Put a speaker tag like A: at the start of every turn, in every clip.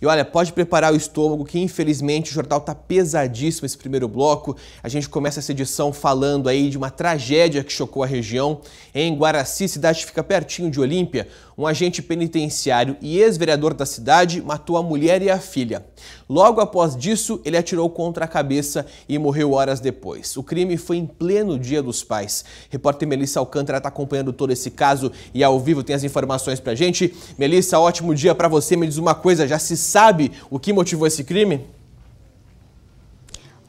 A: E olha, pode preparar o estômago, que infelizmente o jornal tá pesadíssimo esse primeiro bloco. A gente começa essa edição falando aí de uma tragédia que chocou a região. Em Guaraci, cidade que fica pertinho de Olímpia, um agente penitenciário e ex-vereador da cidade matou a mulher e a filha. Logo após disso, ele atirou contra a cabeça e morreu horas depois. O crime foi em pleno Dia dos Pais. Repórter Melissa Alcântara está acompanhando todo esse caso e ao vivo tem as informações pra gente. Melissa, ótimo dia para você. Me diz uma coisa, já se sabe o que motivou esse crime?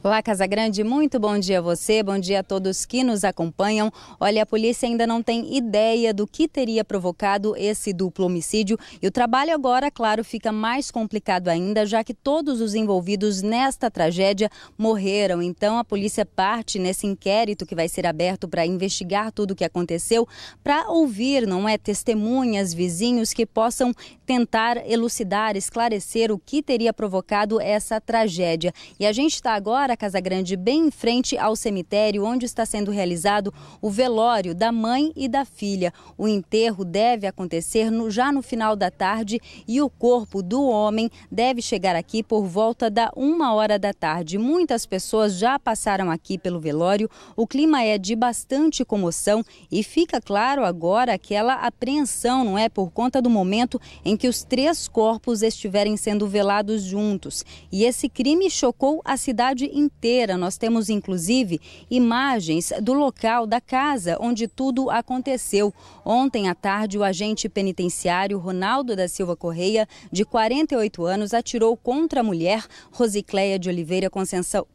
B: Olá, Casagrande, muito bom dia a você, bom dia a todos que nos acompanham. Olha, a polícia ainda não tem ideia do que teria provocado esse duplo homicídio e o trabalho agora, claro, fica mais complicado ainda, já que todos os envolvidos nesta tragédia morreram. Então, a polícia parte nesse inquérito que vai ser aberto para investigar tudo o que aconteceu, para ouvir, não é, testemunhas, vizinhos que possam tentar elucidar, esclarecer o que teria provocado essa tragédia. E a gente está agora Casa Grande, bem em frente ao cemitério onde está sendo realizado o velório da mãe e da filha. O enterro deve acontecer no, já no final da tarde e o corpo do homem deve chegar aqui por volta da uma hora da tarde. Muitas pessoas já passaram aqui pelo velório. O clima é de bastante comoção e fica claro agora aquela apreensão, não é? Por conta do momento em que os três corpos estiverem sendo velados juntos. E esse crime chocou a cidade inteira. Nós temos inclusive imagens do local da casa onde tudo aconteceu. Ontem à tarde, o agente penitenciário Ronaldo da Silva Correia, de 48 anos, atirou contra a mulher Rosicléia de Oliveira Conceição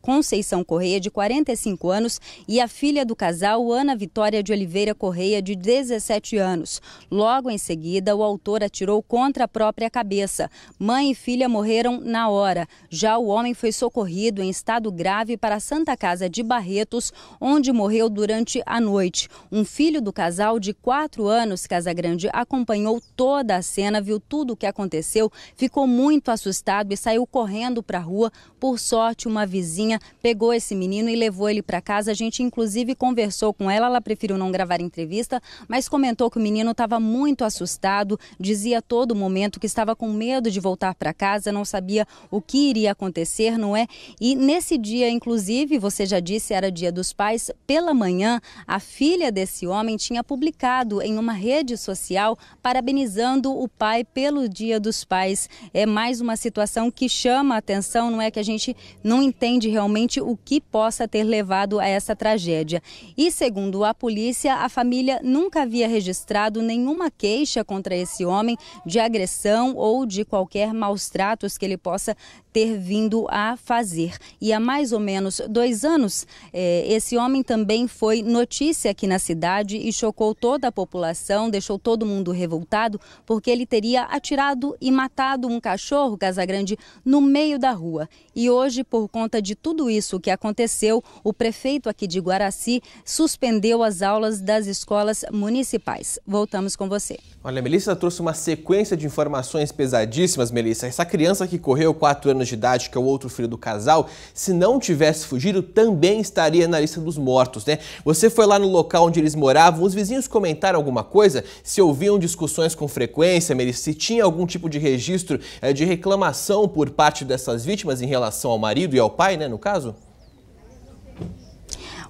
B: Correia, de 45 anos, e a filha do casal, Ana Vitória de Oliveira Correia, de 17 anos. Logo em seguida, o autor atirou contra a própria cabeça. Mãe e filha morreram na hora. Já o homem foi socorrido em estado grave para a Santa Casa de Barretos, onde morreu durante a noite. Um filho do casal de quatro anos, Casagrande, acompanhou toda a cena, viu tudo o que aconteceu, ficou muito assustado e saiu correndo para a rua. Por sorte, uma vizinha pegou esse menino e levou ele para casa. A gente, inclusive, conversou com ela, ela preferiu não gravar entrevista, mas comentou que o menino estava muito assustado, dizia a todo momento que estava com medo de voltar para casa, não sabia o que iria acontecer, não é? E nesse dia, inclusive, você já disse, era dia dos pais, pela manhã, a filha desse homem tinha publicado em uma rede social parabenizando o pai pelo dia dos pais. É mais uma situação que chama a atenção, não é que a gente não entende realmente o que possa ter levado a essa tragédia. E segundo a polícia, a família nunca havia registrado nenhuma queixa contra esse homem de agressão ou de qualquer maus tratos que ele possa ter vindo a fazer. E a mais ou menos dois anos. Eh, esse homem também foi notícia aqui na cidade e chocou toda a população, deixou todo mundo revoltado, porque ele teria atirado e matado um cachorro, Casagrande, no meio da rua. E hoje, por conta de tudo isso que aconteceu, o prefeito aqui de Guaraci suspendeu as aulas das escolas municipais. Voltamos com você.
A: Olha, a Melissa trouxe uma sequência de informações pesadíssimas, Melissa. Essa criança que correu 4 anos de idade, que é o outro filho do casal, se não não tivesse fugido também estaria na lista dos mortos, né? Você foi lá no local onde eles moravam, os vizinhos comentaram alguma coisa? Se ouviam discussões com frequência, Mary? Se tinha algum tipo de registro eh, de reclamação por parte dessas vítimas em relação ao marido e ao pai, né, no caso?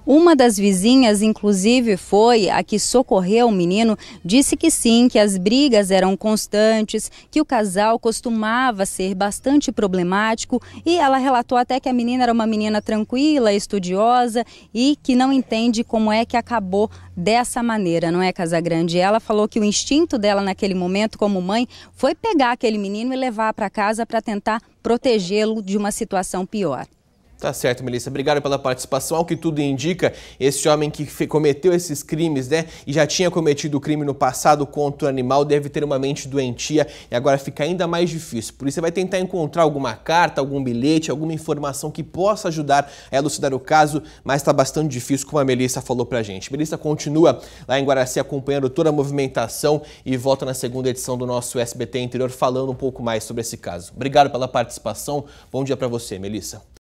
B: Uma das vizinhas, inclusive, foi a que socorreu o menino, disse que sim, que as brigas eram constantes, que o casal costumava ser bastante problemático e ela relatou até que a menina era uma menina tranquila, estudiosa e que não entende como é que acabou dessa maneira, não é, Casagrande? Ela falou que o instinto dela naquele momento, como mãe, foi pegar aquele menino e levar para casa para tentar protegê-lo de uma situação pior.
A: Tá certo, Melissa. Obrigado pela participação. Ao que tudo indica, esse homem que cometeu esses crimes, né, e já tinha cometido o crime no passado contra o animal, deve ter uma mente doentia e agora fica ainda mais difícil. Por isso, você vai tentar encontrar alguma carta, algum bilhete, alguma informação que possa ajudar a elucidar o caso, mas está bastante difícil, como a Melissa falou pra gente. Melissa continua lá em Guaraci acompanhando toda a movimentação e volta na segunda edição do nosso SBT Interior falando um pouco mais sobre esse caso. Obrigado pela participação. Bom dia para você, Melissa.